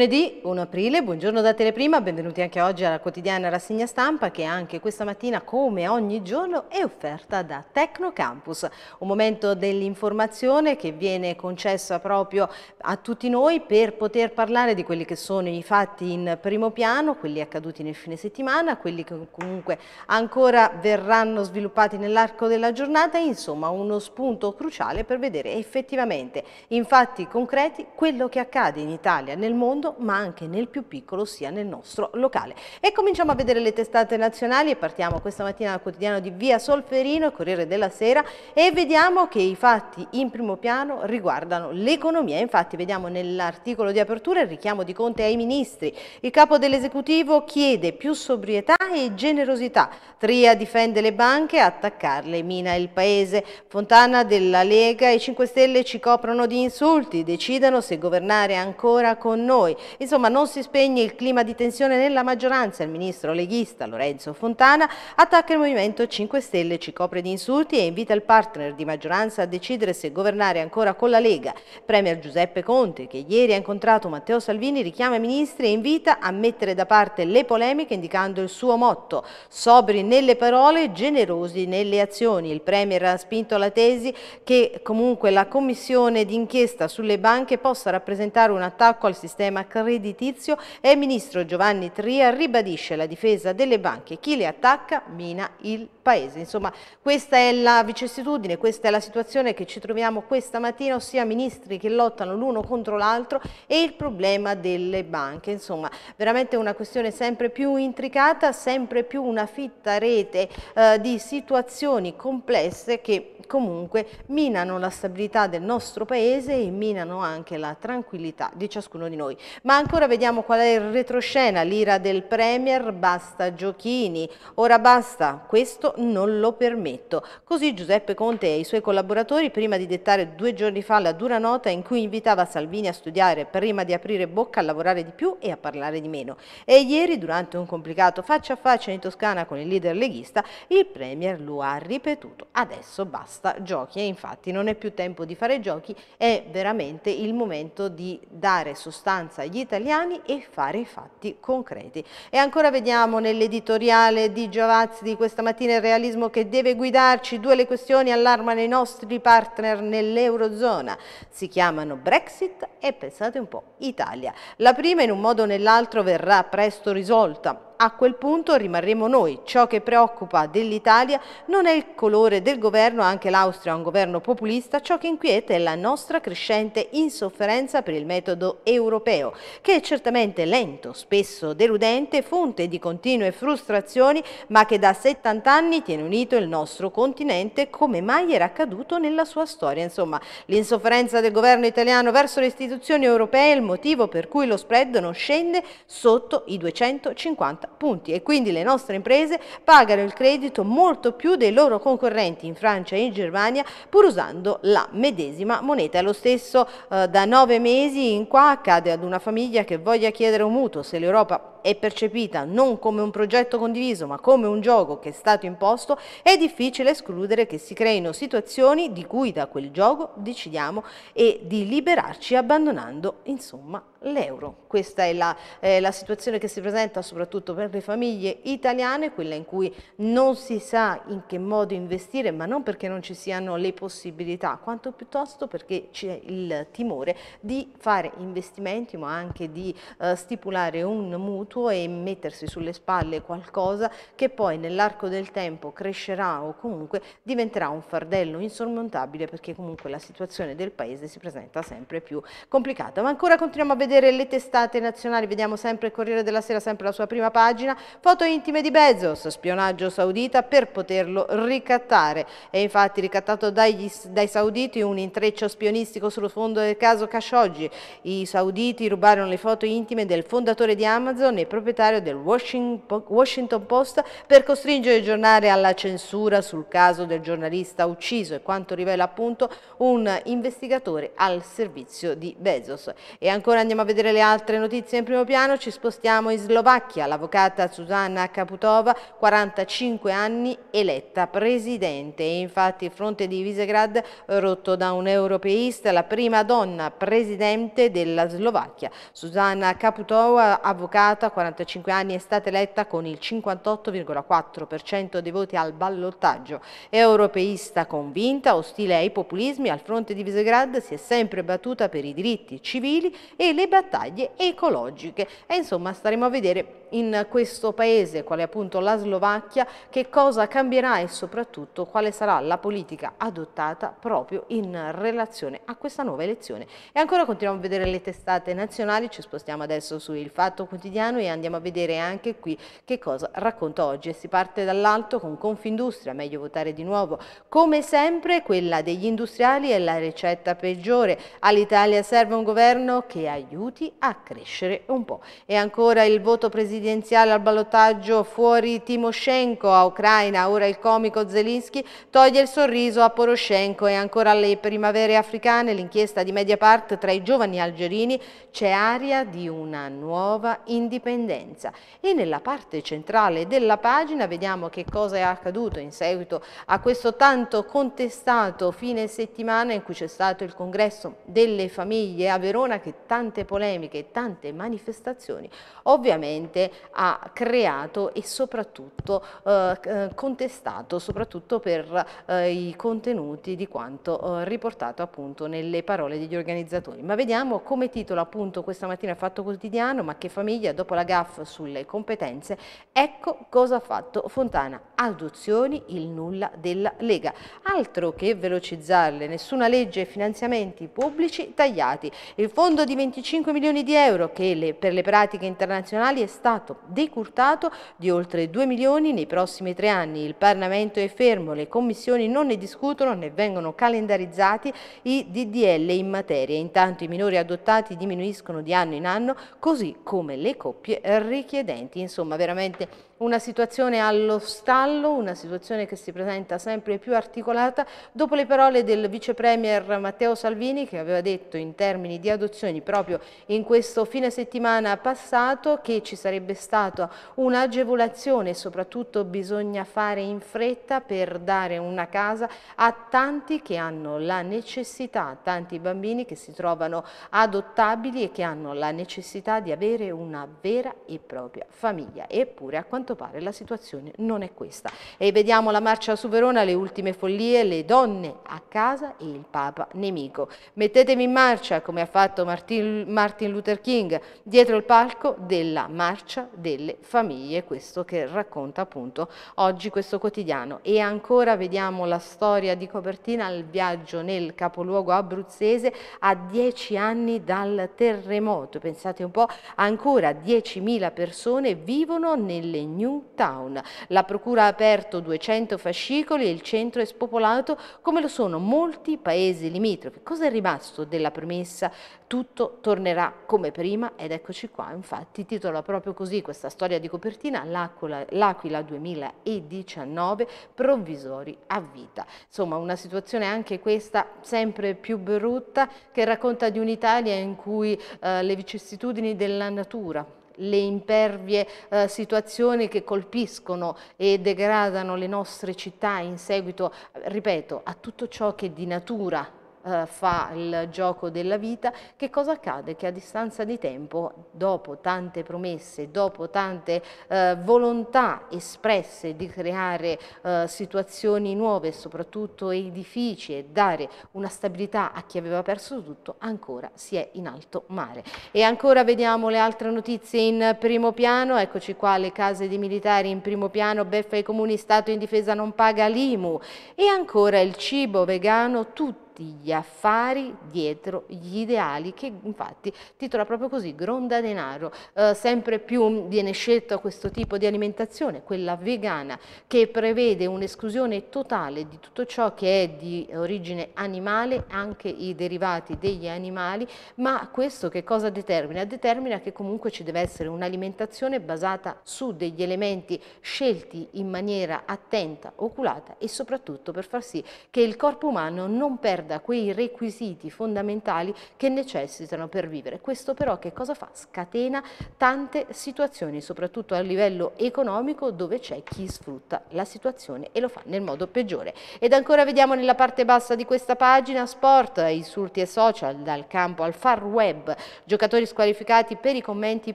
Lunedì 1 aprile, buongiorno da Teleprima, benvenuti anche oggi alla quotidiana rassegna stampa che anche questa mattina come ogni giorno è offerta da Tecnocampus, un momento dell'informazione che viene concessa proprio a tutti noi per poter parlare di quelli che sono i fatti in primo piano, quelli accaduti nel fine settimana, quelli che comunque ancora verranno sviluppati nell'arco della giornata, insomma uno spunto cruciale per vedere effettivamente in fatti concreti quello che accade in Italia, nel mondo ma anche nel più piccolo, sia nel nostro locale. E cominciamo a vedere le testate nazionali e partiamo questa mattina dal quotidiano di Via Solferino, Corriere della Sera, e vediamo che i fatti in primo piano riguardano l'economia. Infatti vediamo nell'articolo di apertura il richiamo di Conte ai ministri. Il capo dell'esecutivo chiede più sobrietà e generosità. Tria difende le banche, attaccarle mina il paese. Fontana della Lega e 5 Stelle ci coprono di insulti, decidano se governare ancora con noi. Insomma, non si spegne il clima di tensione nella maggioranza. Il ministro leghista Lorenzo Fontana attacca il Movimento 5 Stelle, ci copre di insulti e invita il partner di maggioranza a decidere se governare ancora con la Lega. Premier Giuseppe Conte, che ieri ha incontrato Matteo Salvini, richiama i ministri e invita a mettere da parte le polemiche indicando il suo motto «Sobri nelle parole, generosi nelle azioni». Il Premier ha spinto la tesi che comunque la commissione d'inchiesta sulle banche possa rappresentare un attacco al sistema creditizio e il ministro Giovanni Tria ribadisce la difesa delle banche. Chi le attacca mina il paese. Insomma, questa è la vicissitudine, questa è la situazione che ci troviamo questa mattina, ossia ministri che lottano l'uno contro l'altro e il problema delle banche. Insomma, veramente una questione sempre più intricata, sempre più una fitta rete eh, di situazioni complesse che comunque minano la stabilità del nostro paese e minano anche la tranquillità di ciascuno di noi. Ma ancora vediamo qual è il retroscena, l'ira del Premier, basta giochini, ora basta, questo non lo permetto. Così Giuseppe Conte e i suoi collaboratori, prima di dettare due giorni fa la dura nota in cui invitava Salvini a studiare prima di aprire bocca a lavorare di più e a parlare di meno. E ieri, durante un complicato faccia a faccia in Toscana con il leader leghista, il Premier lo ha ripetuto. Adesso basta giochi e infatti non è più tempo di fare giochi, è veramente il momento di dare sostanza agli italiani e fare i fatti concreti. E ancora vediamo nell'editoriale di Giovazzi di questa mattina realismo che deve guidarci, due le questioni allarmano i nostri partner nell'Eurozona. Si chiamano Brexit e pensate un po' Italia. La prima in un modo o nell'altro verrà presto risolta a quel punto rimarremo noi. Ciò che preoccupa dell'Italia non è il colore del governo, anche l'Austria è un governo populista, ciò che inquieta è la nostra crescente insofferenza per il metodo europeo, che è certamente lento, spesso deludente, fonte di continue frustrazioni, ma che da 70 anni tiene unito il nostro continente come mai era accaduto nella sua storia. Insomma, l'insofferenza del governo italiano verso le istituzioni europee è il motivo per cui lo spread non scende sotto i 250 punti e quindi le nostre imprese pagano il credito molto più dei loro concorrenti in Francia e in Germania pur usando la medesima moneta. Lo stesso eh, da nove mesi in qua accade ad una famiglia che voglia chiedere un mutuo se l'Europa è percepita non come un progetto condiviso ma come un gioco che è stato imposto, è difficile escludere che si creino situazioni di cui da quel gioco decidiamo e di liberarci abbandonando insomma l'euro. Questa è la, eh, la, situazione che si presenta soprattutto per le famiglie italiane, quella in cui non si sa in che modo investire, ma non perché non ci siano le possibilità, quanto piuttosto perché c'è il timore di fare investimenti, ma anche di eh, stipulare un mutuo contenuto e mettersi sulle spalle qualcosa che poi nell'arco del tempo crescerà o comunque diventerà un fardello insormontabile perché comunque la situazione del paese si presenta sempre più complicata. Ma ancora continuiamo a vedere le testate nazionali, vediamo sempre il Corriere della Sera, sempre la sua prima pagina, foto intime di Bezos, spionaggio saudita per poterlo ricattare. È infatti ricattato dagli, dai sauditi un intreccio spionistico sullo sfondo del caso Khashoggi. I sauditi rubarono le foto intime del fondatore di Amazon e proprietario del Washington Post per costringere il giornale alla censura sul caso del giornalista ucciso e quanto rivela appunto un investigatore al servizio di Bezos. E ancora andiamo a vedere le altre notizie in primo piano, ci spostiamo in Slovacchia, l'avvocata Susanna Kaputova, 45 anni, eletta presidente e infatti il fronte di Visegrad rotto da un europeista, la prima donna presidente della Slovacchia. Susanna Kaputova, avvocata a 45 anni è stata eletta con il 58,4% dei voti al ballottaggio. Europeista convinta, ostile ai populismi, al fronte di Visegrad si è sempre battuta per i diritti civili e le battaglie ecologiche. E insomma staremo a vedere in questo paese, quale appunto la Slovacchia, che cosa cambierà e soprattutto quale sarà la politica adottata proprio in relazione a questa nuova elezione. E ancora continuiamo a vedere le testate nazionali, ci spostiamo adesso su Il Fatto Quotidiano e andiamo a vedere anche qui che cosa racconta oggi. E Si parte dall'alto con Confindustria, meglio votare di nuovo. Come sempre quella degli industriali è la ricetta peggiore. All'Italia serve un governo che aiuti a crescere un po'. E ancora il voto presidenziale presidenziale al ballottaggio fuori Timoshenko a Ucraina, ora il comico Zelensky toglie il sorriso a Poroshenko e ancora alle primavere africane l'inchiesta di Mediapart tra i giovani algerini c'è aria di una nuova indipendenza. E nella parte centrale della pagina vediamo che cosa è accaduto in seguito a questo tanto contestato fine settimana in cui c'è stato il congresso delle famiglie a Verona che tante polemiche, e tante manifestazioni ovviamente ha creato e soprattutto eh, eh, contestato, soprattutto per eh, i contenuti di quanto eh, riportato appunto nelle parole degli organizzatori. Ma vediamo come titolo appunto questa mattina Fatto Quotidiano, ma che famiglia dopo la GAF sulle competenze, ecco cosa ha fatto Fontana, adozioni, il nulla della Lega. Altro che velocizzarle, nessuna legge e finanziamenti pubblici tagliati. Il fondo di 25 milioni di euro che le, per le pratiche internazionali è stato stato decurtato di oltre 2 milioni nei prossimi tre anni. Il Parlamento è fermo, le commissioni non ne discutono né vengono calendarizzati i DDL in materia. Intanto i minori adottati diminuiscono di anno in anno, così come le coppie richiedenti. Insomma, veramente una situazione allo stallo, una situazione che si presenta sempre più articolata, dopo le parole del vice premier Matteo Salvini che aveva detto in termini di adozioni proprio in questo fine settimana passato che ci sarebbe stata un'agevolazione e soprattutto bisogna fare in fretta per dare una casa a tanti che hanno la necessità, tanti bambini che si trovano adottabili e che hanno la necessità di avere una vera e propria famiglia, eppure a quanto quanto pare la situazione non è questa. E vediamo la marcia su Verona, le ultime follie, le donne a casa e il Papa nemico. Mettetemi in marcia, come ha fatto Martin, Martin Luther King, dietro il palco della marcia delle famiglie, questo che racconta appunto oggi questo quotidiano. E ancora vediamo la storia di copertina al viaggio nel capoluogo abruzzese a dieci anni dal terremoto. Pensate un po', ancora 10.000 persone vivono nelle Newtown. La procura ha aperto 200 fascicoli e il centro è spopolato come lo sono molti paesi limitrofi. Cosa è rimasto della promessa? Tutto tornerà come prima ed eccoci qua, infatti titola proprio così questa storia di copertina, l'Aquila 2019, provvisori a vita. Insomma una situazione anche questa sempre più brutta che racconta di un'Italia in cui eh, le vicissitudini della natura le impervie eh, situazioni che colpiscono e degradano le nostre città in seguito, ripeto, a tutto ciò che di natura eh, fa il gioco della vita, che cosa accade? Che a distanza di tempo, dopo tante promesse, dopo tante eh, volontà espresse di creare eh, situazioni nuove, soprattutto edifici e dare una stabilità a chi aveva perso tutto, ancora si è in alto mare. E ancora vediamo le altre notizie in primo piano, eccoci qua le case di militari in primo piano, beffa ai comuni, Stato in difesa non paga l'IMU e ancora il cibo vegano, tutto tutti gli affari dietro gli ideali che infatti titola proprio così Gronda Denaro. Eh, sempre più viene scelto questo tipo di alimentazione, quella vegana, che prevede un'esclusione totale di tutto ciò che è di origine animale, anche i derivati degli animali, ma questo che cosa determina? Determina che comunque ci deve essere un'alimentazione basata su degli elementi scelti in maniera attenta, oculata e soprattutto per far sì che il corpo umano non perda perda quei requisiti fondamentali che necessitano per vivere. Questo però che cosa fa? Scatena tante situazioni, soprattutto a livello economico, dove c'è chi sfrutta la situazione e lo fa nel modo peggiore. Ed ancora vediamo nella parte bassa di questa pagina sport, insulti e social, dal campo al far web, giocatori squalificati per i commenti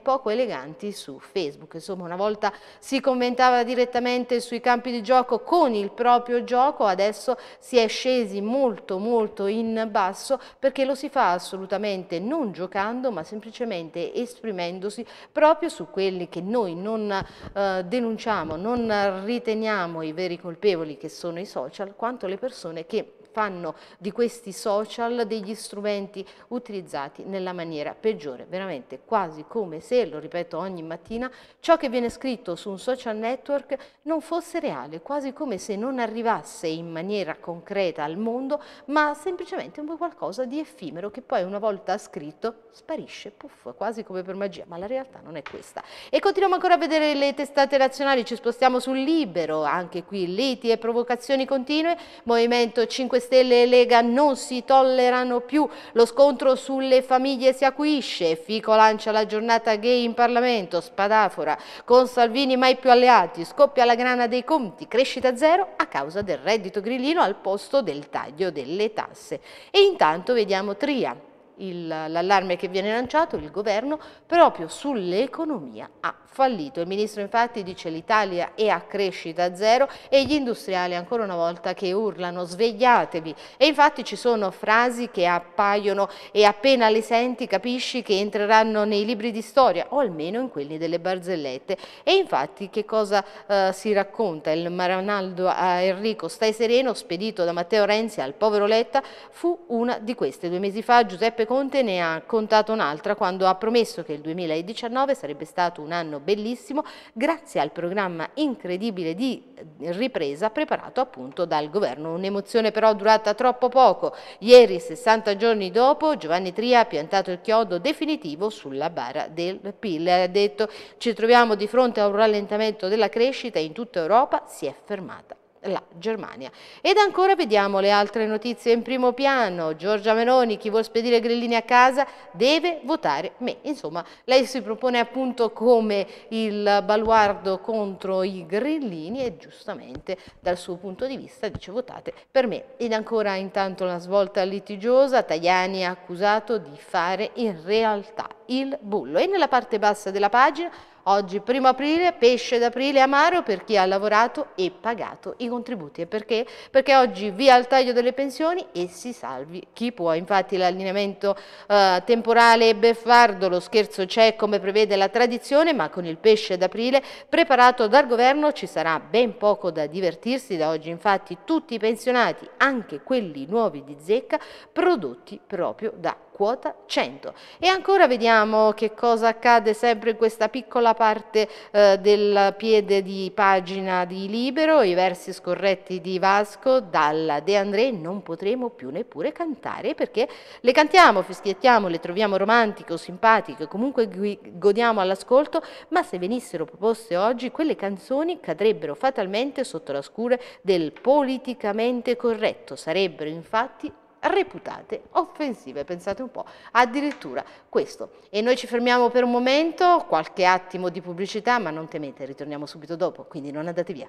poco eleganti su Facebook. Insomma, una volta si commentava direttamente sui campi di gioco con il proprio gioco, adesso si è scesi molto molto molto in basso perché lo si fa assolutamente non giocando ma semplicemente esprimendosi proprio su quelli che noi non eh, denunciamo, non riteniamo i veri colpevoli che sono i social, quanto le persone che fanno di questi social degli strumenti utilizzati nella maniera peggiore, veramente quasi come se, lo ripeto ogni mattina, ciò che viene scritto su un social network non fosse reale, quasi come se non arrivasse in maniera concreta al mondo, ma semplicemente un qualcosa di effimero che poi una volta scritto sparisce, puff, quasi come per magia, ma la realtà non è questa. E continuiamo ancora a vedere le testate nazionali, ci spostiamo sul libero, anche qui liti e provocazioni continue, Movimento 5 Stelle, Stelle e Lega non si tollerano più, lo scontro sulle famiglie si acuisce, Fico lancia la giornata gay in Parlamento, Spadafora, con Salvini mai più alleati, scoppia la grana dei conti, crescita zero a causa del reddito grillino al posto del taglio delle tasse. E intanto vediamo Tria, l'allarme che viene lanciato, il governo proprio sull'economia ha fallito. Il ministro infatti dice l'Italia è a crescita zero e gli industriali ancora una volta che urlano svegliatevi e infatti ci sono frasi che appaiono e appena le senti capisci che entreranno nei libri di storia o almeno in quelli delle barzellette e infatti che cosa eh, si racconta? Il Maranaldo a eh, Enrico stai sereno spedito da Matteo Renzi al povero Letta fu una di queste. Due mesi fa Giuseppe Conte ne ha contato un'altra quando ha promesso che il 2019 sarebbe stato un anno bellissimo grazie al programma incredibile di eh, ripresa preparato appunto dal governo. Un'emozione però durata troppo poco. Ieri, 60 giorni dopo, Giovanni Tria ha piantato il chiodo definitivo sulla barra del PIL. Ha detto ci troviamo di fronte a un rallentamento della crescita in tutta Europa si è fermata la Germania. Ed ancora vediamo le altre notizie in primo piano. Giorgia Meloni, chi vuol spedire grillini a casa deve votare me. Insomma, lei si propone appunto come il baluardo contro i grillini e giustamente dal suo punto di vista dice votate per me. Ed ancora intanto una svolta litigiosa, Tajani è accusato di fare in realtà il bullo. E nella parte bassa della pagina Oggi, primo aprile, pesce d'aprile amaro per chi ha lavorato e pagato i contributi. E perché? Perché oggi via il taglio delle pensioni e si salvi chi può. Infatti l'allineamento eh, temporale beffardo, lo scherzo c'è come prevede la tradizione, ma con il pesce d'aprile preparato dal governo ci sarà ben poco da divertirsi. Da oggi infatti tutti i pensionati, anche quelli nuovi di zecca, prodotti proprio da quota 100. E ancora vediamo che cosa accade sempre in questa piccola parte eh, del piede di pagina di Libero, i versi scorretti di Vasco, dalla De André non potremo più neppure cantare perché le cantiamo, fischiettiamo, le troviamo romantiche o simpatiche, comunque godiamo all'ascolto, ma se venissero proposte oggi quelle canzoni cadrebbero fatalmente sotto la scure del politicamente corretto, sarebbero infatti reputate offensive, pensate un po', addirittura questo. E noi ci fermiamo per un momento, qualche attimo di pubblicità, ma non temete, ritorniamo subito dopo, quindi non andate via.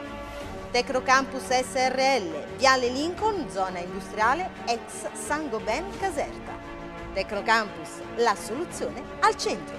Tecnocampus SRL, Viale Lincoln, zona industriale, ex San Sangoben Caserta. Tecnocampus, la soluzione al centro.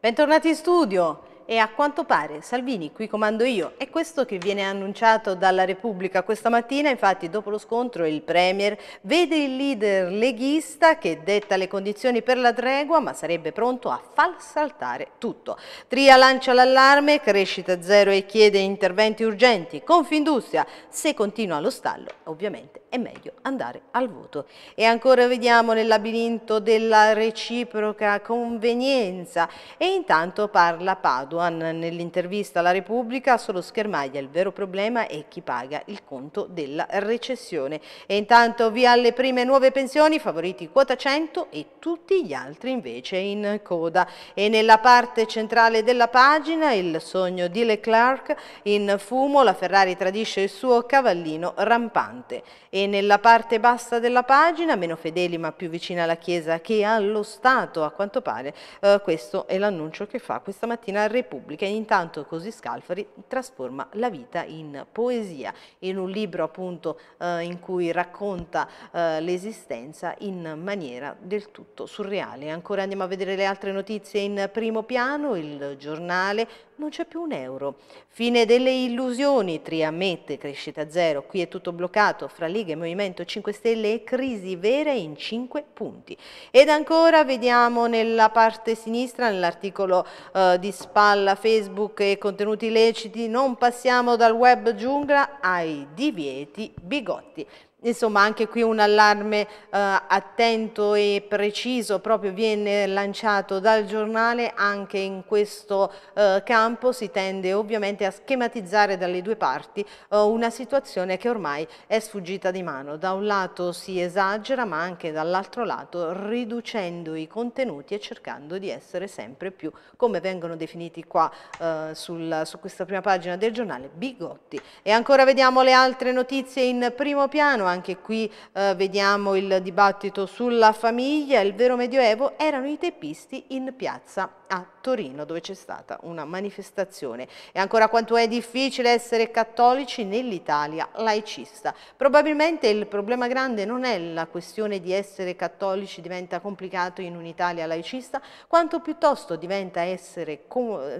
Bentornati in studio e a quanto pare Salvini, qui comando io, è questo che viene annunciato dalla Repubblica questa mattina, infatti dopo lo scontro il Premier vede il leader leghista che detta le condizioni per la tregua ma sarebbe pronto a far saltare tutto. Tria lancia l'allarme, crescita zero e chiede interventi urgenti, Confindustria se continua lo stallo ovviamente è meglio andare al voto. E ancora vediamo nel labirinto della reciproca convenienza e intanto parla Paduan nell'intervista alla Repubblica sullo schermaglia il vero problema è chi paga il conto della recessione e intanto via alle prime nuove pensioni favoriti quota 100 e tutti gli altri invece in coda e nella parte centrale della pagina il sogno di Leclerc in fumo la Ferrari tradisce il suo cavallino rampante e nella parte bassa della pagina, meno fedeli ma più vicina alla Chiesa che allo Stato, a quanto pare, eh, questo è l'annuncio che fa questa mattina Repubblica. E intanto così Scalfari trasforma la vita in poesia, in un libro appunto eh, in cui racconta eh, l'esistenza in maniera del tutto surreale. Ancora andiamo a vedere le altre notizie in primo piano, il giornale non c'è più un euro. Fine delle illusioni, Tria ammette crescita zero, qui è tutto bloccato fra lì Lega e Movimento 5 Stelle e crisi vera in 5 punti. Ed ancora vediamo nella parte sinistra, nell'articolo eh, di spalla Facebook e contenuti illeciti, non passiamo dal web giungla ai divieti bigotti. Insomma anche qui un allarme eh, attento e preciso proprio viene lanciato dal giornale, anche in questo eh, campo si tende ovviamente a schematizzare dalle due parti eh, una situazione che ormai è sfuggita di mano. Da un lato si esagera ma anche dall'altro lato riducendo i contenuti e cercando di essere sempre più, come vengono definiti qua eh, sul, su questa prima pagina del giornale, bigotti. E ancora vediamo le altre notizie in primo piano, anche qui eh, vediamo il dibattito sulla famiglia, il vero Medioevo erano i teppisti in piazza a Torino dove c'è stata una manifestazione. E ancora quanto è difficile essere cattolici nell'Italia laicista. Probabilmente il problema grande non è la questione di essere cattolici diventa complicato in un'Italia laicista, quanto piuttosto diventa essere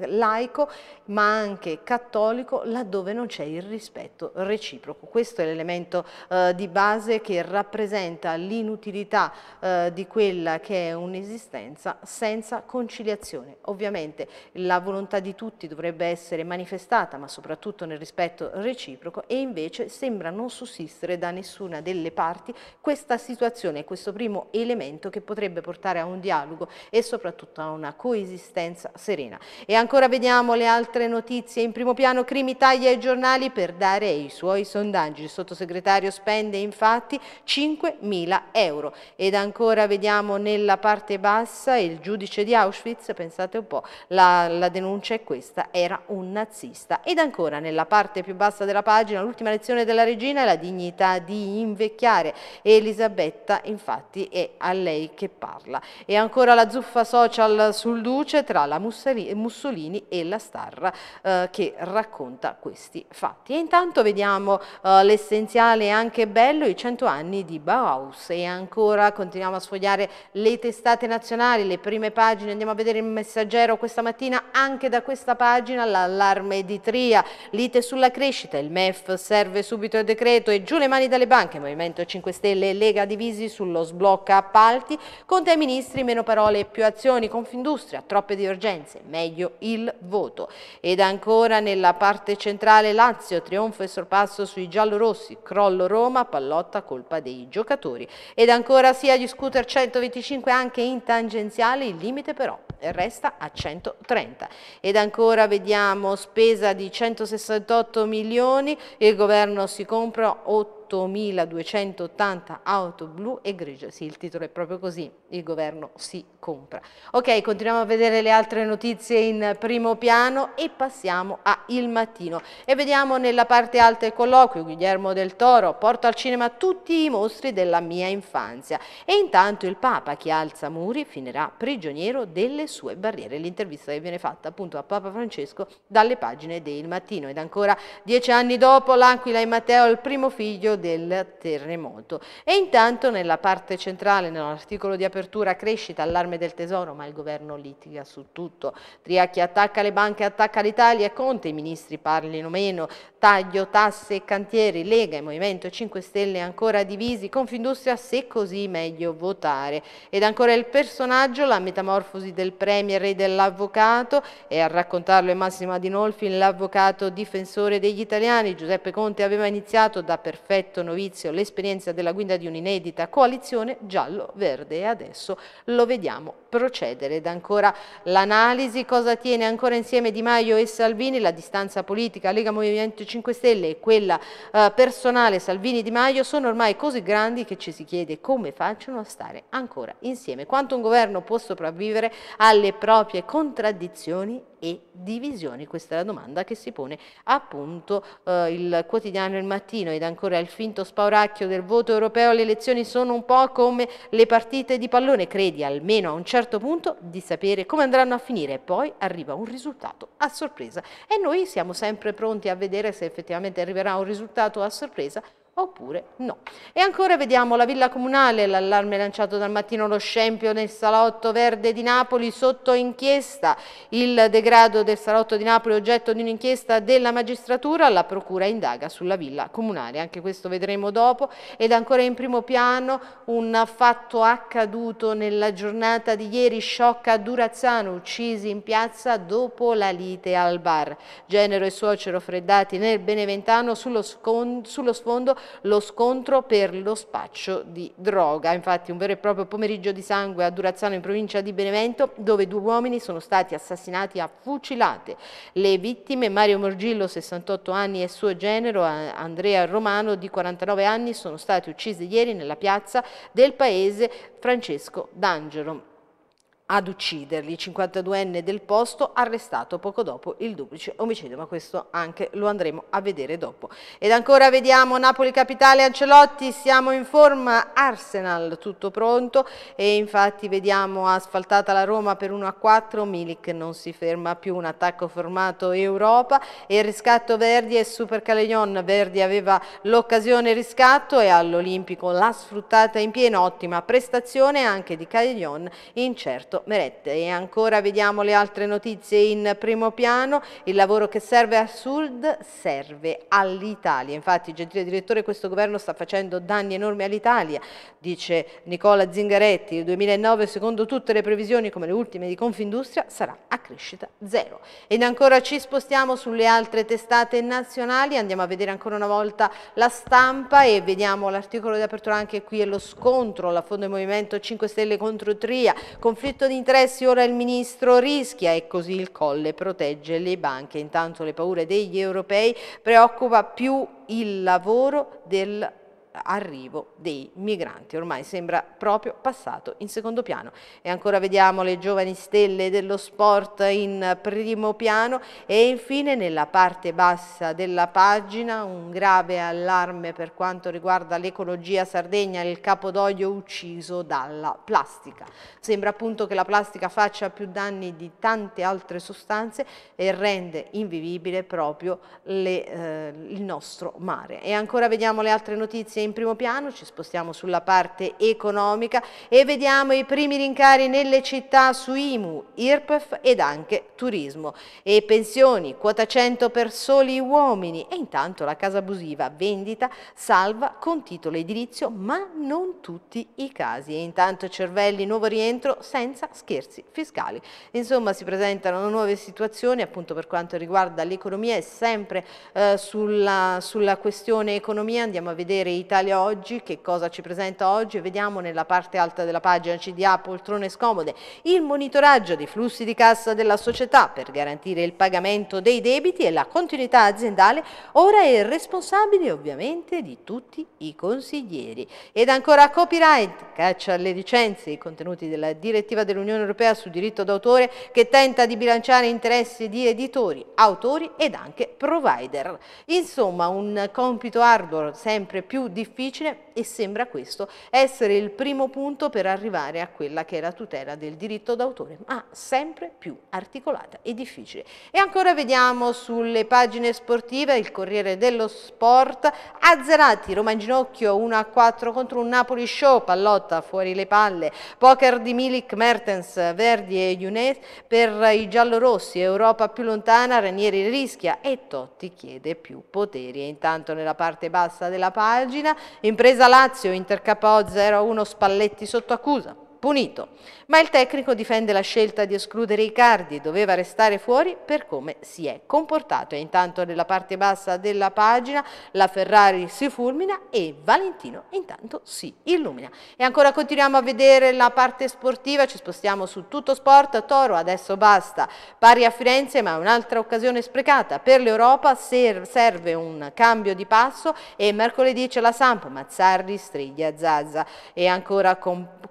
laico ma anche cattolico laddove non c'è il rispetto reciproco. Questo è l'elemento eh, di base che rappresenta l'inutilità eh, di quella che è un'esistenza senza conciliazione legislazione. Ovviamente la volontà di tutti dovrebbe essere manifestata, ma soprattutto nel rispetto reciproco, e invece sembra non sussistere da nessuna delle parti questa situazione, questo primo elemento che potrebbe portare a un dialogo e soprattutto a una coesistenza serena. E ancora vediamo le altre notizie. In primo piano Crimi taglia i giornali per dare i suoi sondaggi. Il sottosegretario spende infatti 5.000 euro. Ed ancora vediamo nella parte bassa il giudice di Auschwitz, pensando pensate un po', la, la denuncia è questa, era un nazista. Ed ancora nella parte più bassa della pagina, l'ultima lezione della regina è la dignità di invecchiare. Elisabetta infatti è a lei che parla. E ancora la zuffa social sul duce tra la Mussolini e la star eh, che racconta questi fatti. E intanto vediamo eh, l'essenziale anche bello, i 100 anni di Bauhaus e ancora continuiamo a sfogliare le testate nazionali, le prime pagine, andiamo a vedere Messaggero questa mattina anche da questa pagina l'allarme di Tria, lite sulla crescita, il MEF serve subito il decreto e giù le mani dalle banche, Movimento 5 Stelle e Lega divisi sullo sblocca appalti, Conte ai ministri meno parole e più azioni, Confindustria troppe divergenze, meglio il voto. Ed ancora nella parte centrale Lazio, trionfo e sorpasso sui giallorossi, crollo Roma, pallotta colpa dei giocatori. Ed ancora sia gli scooter 125 anche in tangenziale, il limite però resta resta a 130. Ed ancora vediamo spesa di 168 milioni, il governo si compra 8 8.280 auto blu e grigio. sì il titolo è proprio così, il governo si compra. Ok, continuiamo a vedere le altre notizie in primo piano e passiamo a Il Mattino e vediamo nella parte alta il colloquio Guillermo del Toro porta al cinema tutti i mostri della mia infanzia e intanto il Papa che alza muri finirà prigioniero delle sue barriere, l'intervista che viene fatta appunto a Papa Francesco dalle pagine del Mattino ed ancora dieci anni dopo l'Aquila e Matteo il primo figlio del terremoto. E intanto nella parte centrale, nell'articolo di apertura, crescita, allarme del tesoro, ma il governo litiga su tutto. Triacchi attacca le banche, attacca l'Italia, Conte, i ministri parlino meno, taglio, tasse, e cantieri, Lega e Movimento 5 Stelle ancora divisi, Confindustria se così meglio votare. Ed ancora il personaggio, la metamorfosi del premier e dell'avvocato e a raccontarlo è Massimo Adinolfi, l'avvocato difensore degli italiani. Giuseppe Conte aveva iniziato da perfetto Benedetto Novizio l'esperienza della guida di un'inedita coalizione giallo-verde e adesso lo vediamo procedere ed ancora l'analisi cosa tiene ancora insieme Di Maio e Salvini, la distanza politica Lega Movimento 5 Stelle e quella eh, personale Salvini-Di Maio sono ormai così grandi che ci si chiede come facciano a stare ancora insieme, quanto un governo può sopravvivere alle proprie contraddizioni e divisioni? Questa è la domanda che si pone appunto eh, il quotidiano Il Mattino ed ancora il finto spauracchio del voto europeo, le elezioni sono un po' come le partite di pallone, credi almeno a un certo certo punto di sapere come andranno a finire e poi arriva un risultato a sorpresa e noi siamo sempre pronti a vedere se effettivamente arriverà un risultato a sorpresa oppure no. E ancora vediamo la villa comunale, l'allarme lanciato dal mattino lo scempio nel salotto verde di Napoli sotto inchiesta, il degrado del salotto di Napoli oggetto di un'inchiesta della magistratura, la procura indaga sulla villa comunale, anche questo vedremo dopo ed ancora in primo piano un fatto accaduto nella giornata di ieri, sciocca a Durazzano, uccisi in piazza dopo la lite al bar. Genero e suocero freddati nel Beneventano sullo, sullo sfondo lo scontro per lo spaccio di droga. Infatti un vero e proprio pomeriggio di sangue a Durazzano in provincia di Benevento dove due uomini sono stati assassinati a fucilate. Le vittime Mario Morgillo 68 anni e suo genero Andrea Romano di 49 anni sono stati uccisi ieri nella piazza del paese Francesco D'Angelo ad ucciderli. 52enne del posto arrestato poco dopo il duplice omicidio, ma questo anche lo andremo a vedere dopo. Ed ancora vediamo Napoli Capitale Ancelotti, siamo in forma, Arsenal tutto pronto e infatti vediamo asfaltata la Roma per 1-4, Milik non si ferma più, un attacco formato Europa e il riscatto Verdi e Super Calegnon, Verdi aveva l'occasione riscatto e all'Olimpico l'ha sfruttata in pieno, ottima prestazione anche di Calegnon, incerto Roberto Merette. E ancora vediamo le altre notizie in primo piano, il lavoro che serve al Sud serve all'Italia, infatti gentile direttore questo governo sta facendo danni enormi all'Italia, dice Nicola Zingaretti, il 2009 secondo tutte le previsioni come le ultime di Confindustria sarà a crescita zero. Ed ancora ci spostiamo sulle altre testate nazionali, andiamo a vedere ancora una volta la stampa e vediamo l'articolo di apertura anche qui e lo scontro, la Fondo del Movimento 5 Stelle contro Tria, conflitto conflitto di interessi, ora il ministro rischia e così il Colle protegge le banche. Intanto le paure degli europei preoccupa più il lavoro del arrivo dei migranti. Ormai sembra proprio passato in secondo piano. E ancora vediamo le giovani stelle dello sport in primo piano e infine nella parte bassa della pagina un grave allarme per quanto riguarda l'ecologia Sardegna, il capodoglio ucciso dalla plastica. Sembra appunto che la plastica faccia più danni di tante altre sostanze e rende invivibile proprio le, eh, il nostro mare. E ancora vediamo le altre notizie in primo piano, ci spostiamo sulla parte economica e vediamo i primi rincari nelle città su IMU, IRPEF ed anche turismo. E pensioni, quota 100 per soli uomini e intanto la casa abusiva vendita salva con titolo edilizio ma non tutti i casi. E intanto Cervelli nuovo rientro senza scherzi fiscali. Insomma si presentano nuove situazioni appunto per quanto riguarda l'economia e sempre eh, sulla, sulla questione economia andiamo a vedere i tassi Italia oggi, che cosa ci presenta oggi? Vediamo nella parte alta della pagina CDA poltrone scomode, il monitoraggio dei flussi di cassa della società per garantire il pagamento dei debiti e la continuità aziendale, ora è responsabile ovviamente di tutti i consiglieri. Ed ancora copyright, caccia alle licenze, i contenuti della direttiva dell'Unione Europea sul diritto d'autore che tenta di bilanciare interessi di editori, autori ed anche provider. Insomma, un compito arduo sempre più difficile e sembra questo essere il primo punto per arrivare a quella che è la tutela del diritto d'autore, ma sempre più articolata e difficile. E ancora vediamo sulle pagine sportive il Corriere dello Sport, Azzerati, Roma in ginocchio 1-4 contro un Napoli Show, pallotta fuori le palle, poker di Milik, Mertens, Verdi e Younes per i giallorossi, Europa più lontana, Ranieri rischia e Totti chiede più poteri. E intanto nella parte bassa della pagina Latina, Impresa Lazio, Interk 01 Spalletti sotto accusa punito. Ma il tecnico difende la scelta di escludere Icardi, doveva restare fuori per come si è comportato. E intanto nella parte bassa della pagina la Ferrari si fulmina e Valentino intanto si illumina. E ancora continuiamo a vedere la parte sportiva, ci spostiamo su tutto sport, Toro adesso basta, pari a Firenze ma un'altra occasione sprecata per l'Europa, serve un cambio di passo e mercoledì c'è la Samp, Mazzarri striglia Zazza e ancora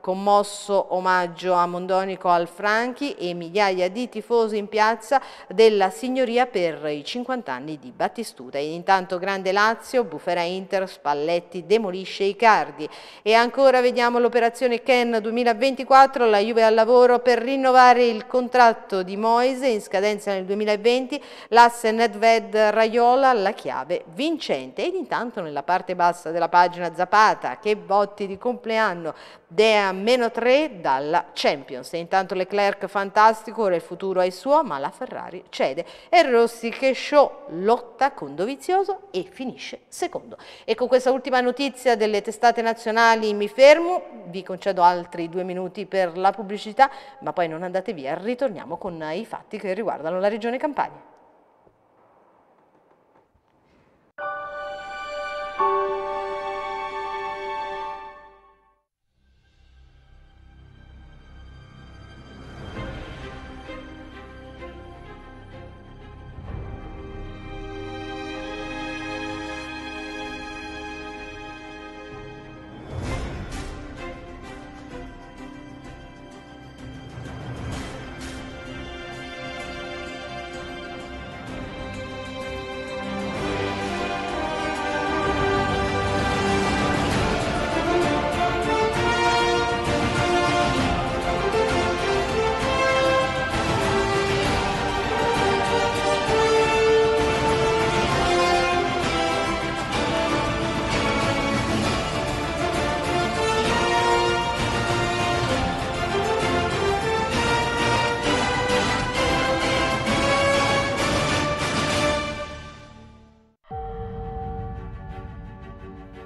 commosso mosso omaggio a Mondonico al Franchi e migliaia di tifosi in piazza della Signoria per i 50 anni di Battistuta. E intanto Grande Lazio, Bufera Inter, Spalletti demolisce i cardi. E ancora vediamo l'operazione Ken 2024, la Juve al lavoro per rinnovare il contratto di Moise in scadenza nel 2020, l'asse Nedved Raiola, la chiave vincente. Ed intanto nella parte bassa della pagina Zapata, che botti di compleanno, Dea meno 3 3 dalla Champions. E intanto Leclerc fantastico, ora il futuro è suo, ma la Ferrari cede. E Rossi che show lotta con Dovizioso e finisce secondo. E con questa ultima notizia delle testate nazionali mi fermo, vi concedo altri due minuti per la pubblicità, ma poi non andate via, ritorniamo con i fatti che riguardano la regione Campania.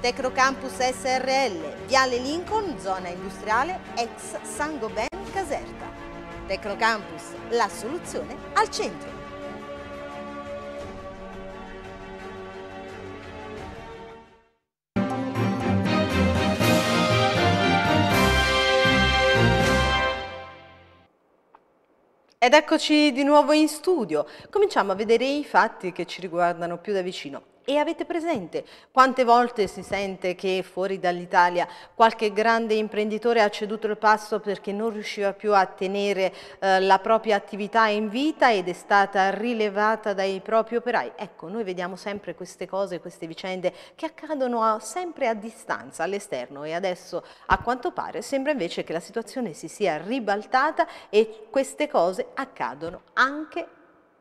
Tecnocampus SRL, Viale Lincoln, zona industriale, ex San Sangoben Caserta. Tecnocampus, la soluzione al centro. Ed eccoci di nuovo in studio. Cominciamo a vedere i fatti che ci riguardano più da vicino. E avete presente quante volte si sente che fuori dall'Italia qualche grande imprenditore ha ceduto il passo perché non riusciva più a tenere eh, la propria attività in vita ed è stata rilevata dai propri operai? Ecco, noi vediamo sempre queste cose, queste vicende che accadono a, sempre a distanza, all'esterno e adesso a quanto pare sembra invece che la situazione si sia ribaltata e queste cose accadono anche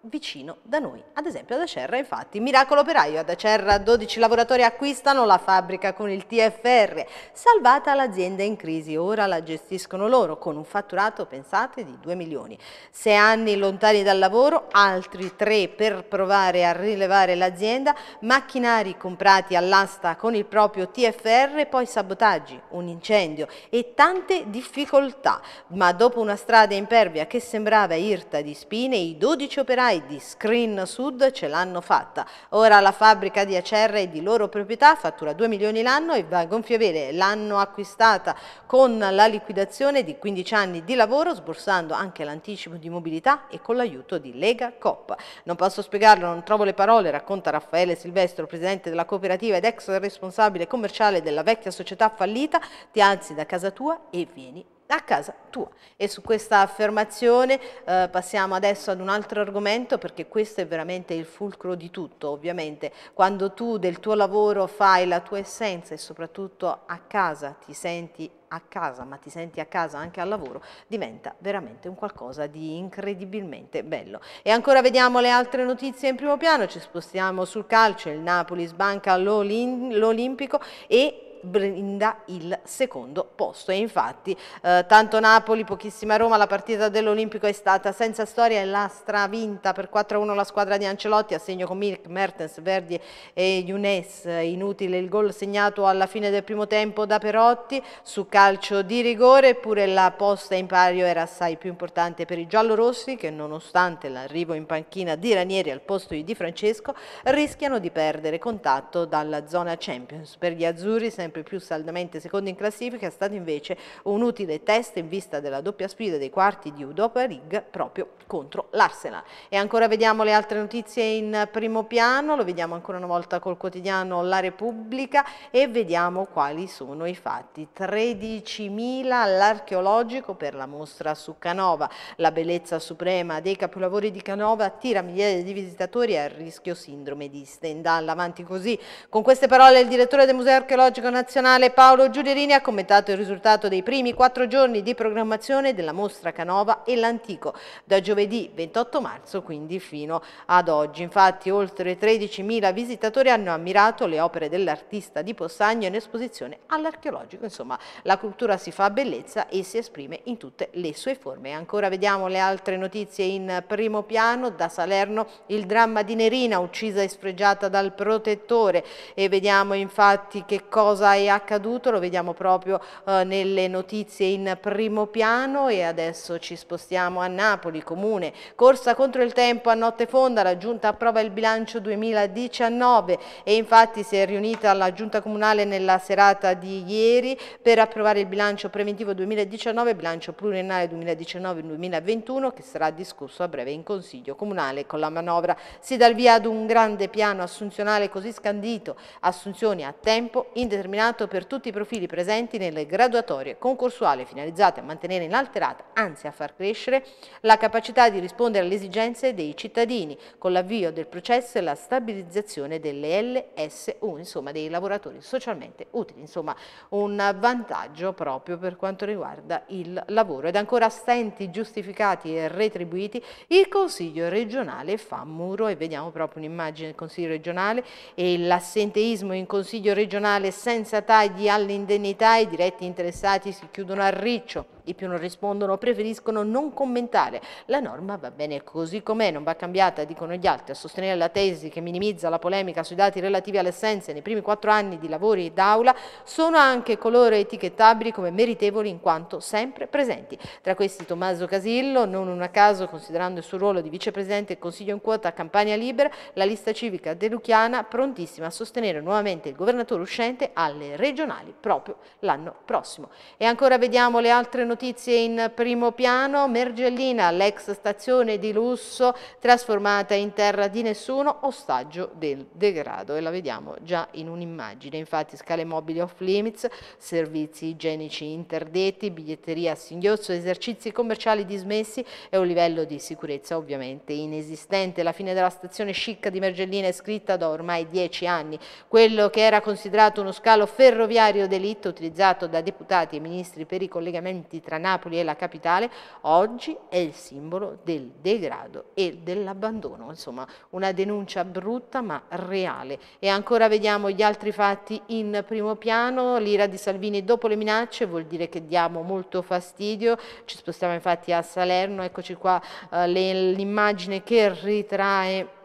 vicino da noi, ad esempio ad Acerra infatti, miracolo operaio, ad Acerra 12 lavoratori acquistano la fabbrica con il TFR, salvata l'azienda in crisi, ora la gestiscono loro con un fatturato, pensate, di 2 milioni. Sei anni lontani dal lavoro, altri tre per provare a rilevare l'azienda, macchinari comprati all'asta con il proprio TFR, poi sabotaggi, un incendio e tante difficoltà, ma dopo una strada impervia che sembrava irta di spine, i 12 operai e di Screen Sud ce l'hanno fatta. Ora la fabbrica di ACR è di loro proprietà, fattura 2 milioni l'anno e va Gonfiavele l'hanno acquistata con la liquidazione di 15 anni di lavoro, sborsando anche l'anticipo di mobilità e con l'aiuto di Lega Coppa. Non posso spiegarlo, non trovo le parole, racconta Raffaele Silvestro, presidente della cooperativa ed ex responsabile commerciale della vecchia società fallita, ti alzi da casa tua e vieni a casa tua. E su questa affermazione eh, passiamo adesso ad un altro argomento perché questo è veramente il fulcro di tutto ovviamente. Quando tu del tuo lavoro fai la tua essenza e soprattutto a casa ti senti a casa ma ti senti a casa anche al lavoro diventa veramente un qualcosa di incredibilmente bello. E ancora vediamo le altre notizie in primo piano, ci spostiamo sul calcio, il Napoli sbanca l'Olimpico e brinda il secondo posto. E infatti eh, tanto Napoli, pochissima Roma, la partita dell'Olimpico è stata senza storia e la stravinta per 4-1 la squadra di Ancelotti, a segno con Milk, Mertens, Verdi e Younes, inutile il gol segnato alla fine del primo tempo da Perotti su calcio di rigore, eppure la posta in pario era assai più importante per i giallorossi che nonostante l'arrivo in panchina di Ranieri al posto di Di Francesco rischiano di perdere contatto dalla zona Champions. Per gli azzurri sempre sempre più saldamente secondo in classifica è stato invece un utile test in vista della doppia sfida dei quarti di Udopa League proprio contro l'Arsenal. E ancora vediamo le altre notizie in primo piano, lo vediamo ancora una volta col quotidiano La Repubblica e vediamo quali sono i fatti. 13.000 all'archeologico per la mostra su Canova, la bellezza suprema dei capolavori di Canova attira migliaia di visitatori a rischio sindrome di Stendhal. Avanti così, con queste parole il direttore del Museo Archeologico internazionale Paolo Giuderini ha commentato il risultato dei primi quattro giorni di programmazione della mostra Canova e l'Antico, da giovedì 28 marzo quindi fino ad oggi. Infatti oltre 13.000 visitatori hanno ammirato le opere dell'artista di Possagno in esposizione all'archeologico. Insomma, la cultura si fa bellezza e si esprime in tutte le sue forme. Ancora vediamo le altre notizie in primo piano. Da Salerno il dramma di Nerina, uccisa e sfregiata dal protettore. E vediamo infatti che cosa cosa è accaduto lo vediamo proprio eh, nelle notizie in primo piano e adesso ci spostiamo a Napoli, comune, corsa contro il tempo a notte fonda, la giunta approva il bilancio 2019 e infatti si è riunita la giunta comunale nella serata di ieri per approvare il bilancio preventivo 2019, bilancio pluriennale 2019-2021 che sarà discusso a breve in consiglio comunale con la manovra. Si dà il via ad un grande piano assunzionale così scandito, assunzioni a tempo indeterminato determinato per tutti i profili presenti nelle graduatorie concorsuali finalizzate a mantenere inalterata, anzi a far crescere, la capacità di rispondere alle esigenze dei cittadini con l'avvio del processo e la stabilizzazione delle LSU, insomma dei lavoratori socialmente utili, insomma un vantaggio proprio per quanto riguarda il lavoro ed ancora stenti giustificati e retribuiti, il Consiglio regionale fa muro e vediamo proprio un'immagine del Consiglio regionale e l'assenteismo in Consiglio regionale senza senza tagli alle indennità i diretti interessati si chiudono a riccio i più non rispondono o preferiscono non commentare. La norma va bene così com'è, non va cambiata, dicono gli altri. A sostenere la tesi che minimizza la polemica sui dati relativi alle essenze nei primi quattro anni di lavori d'aula sono anche coloro etichettabili come meritevoli in quanto sempre presenti. Tra questi Tommaso Casillo, non un caso considerando il suo ruolo di vicepresidente del Consiglio in quota a Campania Libera, la lista civica deluchiana prontissima a sostenere nuovamente il governatore uscente alle regionali proprio l'anno prossimo. E ancora vediamo le altre notizie notizie in primo piano, Mergellina, l'ex stazione di lusso trasformata in terra di nessuno, ostaggio del degrado e la vediamo già in un'immagine, infatti scale mobili off limits, servizi igienici interdetti, biglietteria a singhiozzo, esercizi commerciali dismessi e un livello di sicurezza ovviamente inesistente. La fine della stazione chic di Mergellina è scritta da ormai dieci anni. Quello che era considerato uno scalo ferroviario delitto utilizzato da deputati e ministri per i collegamenti tra tra Napoli e la capitale, oggi è il simbolo del degrado e dell'abbandono, insomma una denuncia brutta ma reale. E ancora vediamo gli altri fatti in primo piano, l'ira di Salvini dopo le minacce vuol dire che diamo molto fastidio, ci spostiamo infatti a Salerno, eccoci qua eh, l'immagine che ritrae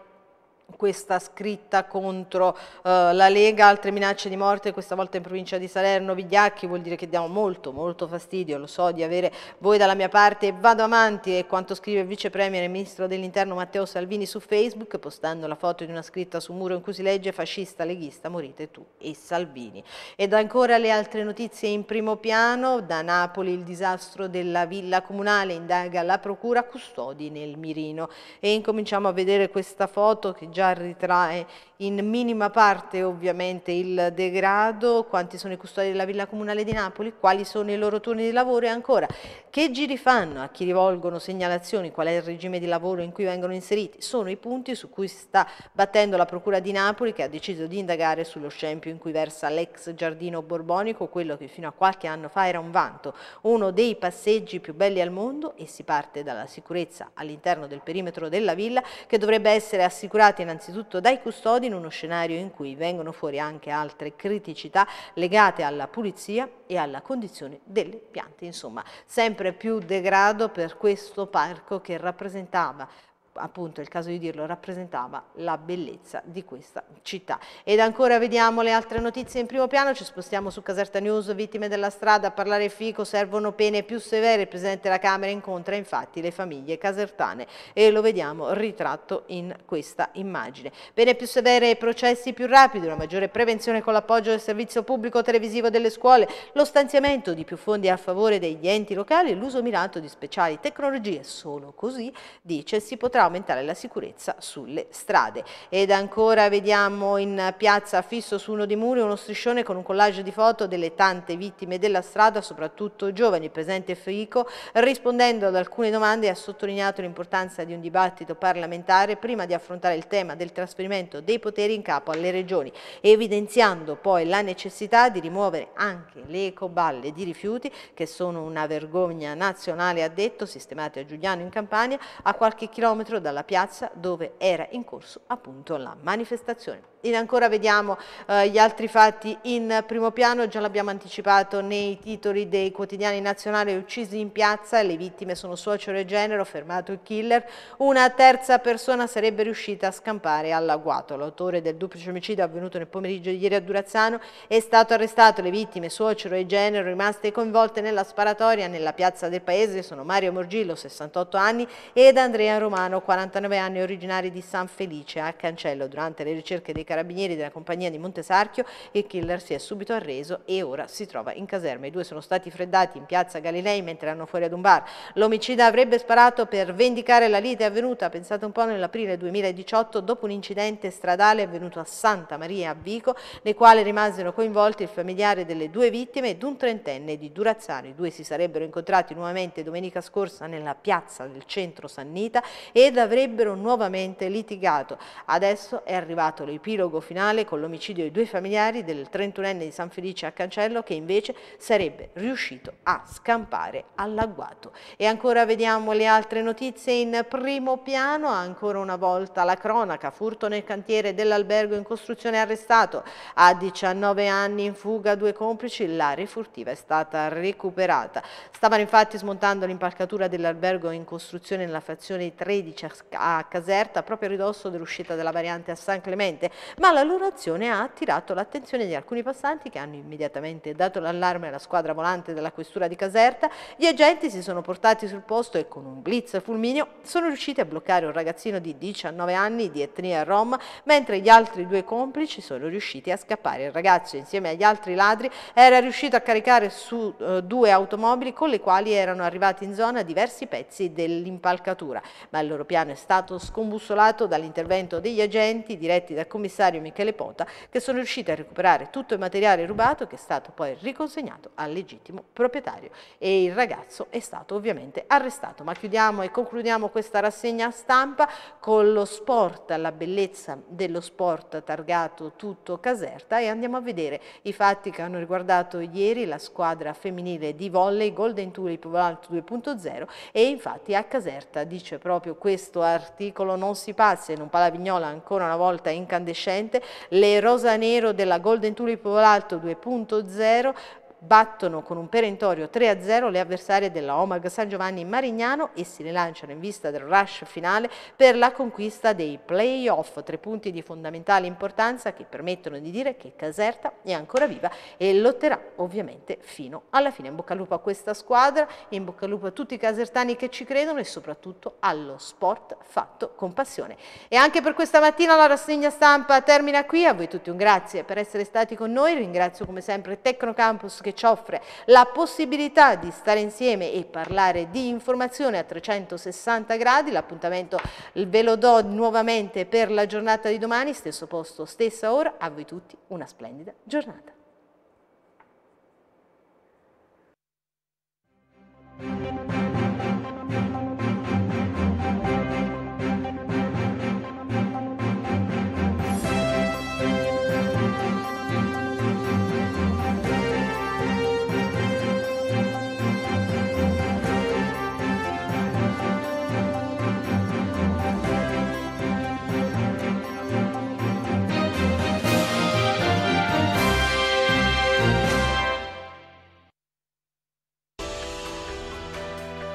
questa scritta contro eh, la Lega, altre minacce di morte, questa volta in provincia di Salerno, Vigliacchi, vuol dire che diamo molto, molto fastidio, lo so di avere voi dalla mia parte vado avanti e quanto scrive il vice premier e ministro dell'interno Matteo Salvini su Facebook, postando la foto di una scritta su un muro in cui si legge fascista, leghista, morite tu e Salvini. Ed ancora le altre notizie in primo piano, da Napoli il disastro della villa comunale, indaga la procura, custodi nel mirino e incominciamo a vedere questa foto che già ritrae in minima parte ovviamente il degrado, quanti sono i custodi della Villa Comunale di Napoli, quali sono i loro turni di lavoro e ancora che giri fanno, a chi rivolgono segnalazioni, qual è il regime di lavoro in cui vengono inseriti, sono i punti su cui si sta battendo la Procura di Napoli che ha deciso di indagare sullo scempio in cui versa l'ex giardino borbonico, quello che fino a qualche anno fa era un vanto, uno dei passeggi più belli al mondo e si parte dalla sicurezza all'interno del perimetro della villa che dovrebbe essere assicurata innanzitutto dai custodi in uno scenario in cui vengono fuori anche altre criticità legate alla pulizia e alla condizione delle piante. Insomma, sempre più degrado per questo parco che rappresentava appunto il caso di dirlo, rappresentava la bellezza di questa città. Ed ancora vediamo le altre notizie in primo piano, ci spostiamo su Caserta News, vittime della strada, a parlare Fico, servono pene più severe, il Presidente della Camera incontra infatti le famiglie casertane e lo vediamo ritratto in questa immagine. Pene più severe e processi più rapidi, una maggiore prevenzione con l'appoggio del servizio pubblico televisivo delle scuole, lo stanziamento di più fondi a favore degli enti locali e l'uso mirato di speciali tecnologie, solo così, dice, si potrà aumentare la sicurezza sulle strade. Ed ancora vediamo in piazza fisso su uno dei muri uno striscione con un collage di foto delle tante vittime della strada, soprattutto giovani. Il presidente Frico, rispondendo ad alcune domande, ha sottolineato l'importanza di un dibattito parlamentare prima di affrontare il tema del trasferimento dei poteri in capo alle regioni, evidenziando poi la necessità di rimuovere anche le ecoballe di rifiuti, che sono una vergogna nazionale, ha detto, sistemate a Giuliano in Campania, a qualche chilometro chilometro dalla piazza dove era in corso appunto la manifestazione. In ancora vediamo eh, gli altri fatti in primo piano, già l'abbiamo anticipato nei titoli dei quotidiani nazionali uccisi in piazza, le vittime sono suocero e genero, fermato il killer, una terza persona sarebbe riuscita a scampare all'agguato. L'autore del duplice omicidio avvenuto nel pomeriggio di ieri a Durazzano è stato arrestato, le vittime suocero e genero rimaste coinvolte nella sparatoria nella piazza del paese sono Mario Morgillo, 68 anni, ed Andrea Romano, 49 anni, originari di San Felice a Cancello. Durante le ricerche dei carabinieri della compagnia di Montesarchio, il killer si è subito arreso e ora si trova in caserma. I due sono stati freddati in piazza Galilei mentre erano fuori ad un bar. L'omicida avrebbe sparato per vendicare la lite avvenuta, pensate un po', nell'aprile 2018 dopo un incidente stradale avvenuto a Santa Maria a Vico, nel quale rimasero coinvolti il familiare delle due vittime ed un trentenne di Durazzano. I due si sarebbero incontrati nuovamente domenica scorsa nella piazza del centro Sannita ed ed avrebbero nuovamente litigato. Adesso è arrivato l'epilogo finale con l'omicidio di due familiari del 31enne di San Felice a Cancello che invece sarebbe riuscito a scampare all'agguato. E ancora vediamo le altre notizie in primo piano, ancora una volta la cronaca, furto nel cantiere dell'albergo in costruzione arrestato, a 19 anni in fuga due complici, l'area furtiva è stata recuperata. Stavano infatti smontando l'impalcatura dell'albergo in costruzione nella frazione 13 invece a Caserta, proprio a ridosso dell'uscita della variante a San Clemente, ma la loro azione ha attirato l'attenzione di alcuni passanti che hanno immediatamente dato l'allarme alla squadra volante della questura di Caserta, gli agenti si sono portati sul posto e con un blitz fulmineo sono riusciti a bloccare un ragazzino di 19 anni di etnia rom, mentre gli altri due complici sono riusciti a scappare. Il ragazzo insieme agli altri ladri era riuscito a caricare su eh, due automobili con le quali erano arrivati in zona diversi pezzi dell'impalcatura, ma il loro piano piano è stato scombussolato dall'intervento degli agenti diretti dal commissario Michele Pota che sono riusciti a recuperare tutto il materiale rubato che è stato poi riconsegnato al legittimo proprietario e il ragazzo è stato ovviamente arrestato. Ma chiudiamo e concludiamo questa rassegna stampa con lo sport, la bellezza dello sport targato tutto Caserta e andiamo a vedere i fatti che hanno riguardato ieri la squadra femminile di volley Golden Tulip Vault 2.0 e infatti a Caserta dice proprio questo questo articolo non si passa in un palavignola ancora una volta incandescente, le rosa nero della Golden Tulip Alto 2.0 battono con un perentorio 3-0 le avversarie della Omag San Giovanni in Marignano e si rilanciano in vista del rush finale per la conquista dei playoff, tre punti di fondamentale importanza che permettono di dire che Caserta è ancora viva e lotterà ovviamente fino alla fine. In bocca al lupo a questa squadra, in bocca al lupo a tutti i casertani che ci credono e soprattutto allo sport fatto con passione. E anche per questa mattina la rassegna stampa termina qui, a voi tutti un grazie per essere stati con noi, ringrazio come sempre Tecnocampus che ci offre la possibilità di stare insieme e parlare di informazione a 360 gradi. L'appuntamento ve lo do nuovamente per la giornata di domani, stesso posto, stessa ora. A voi tutti una splendida giornata.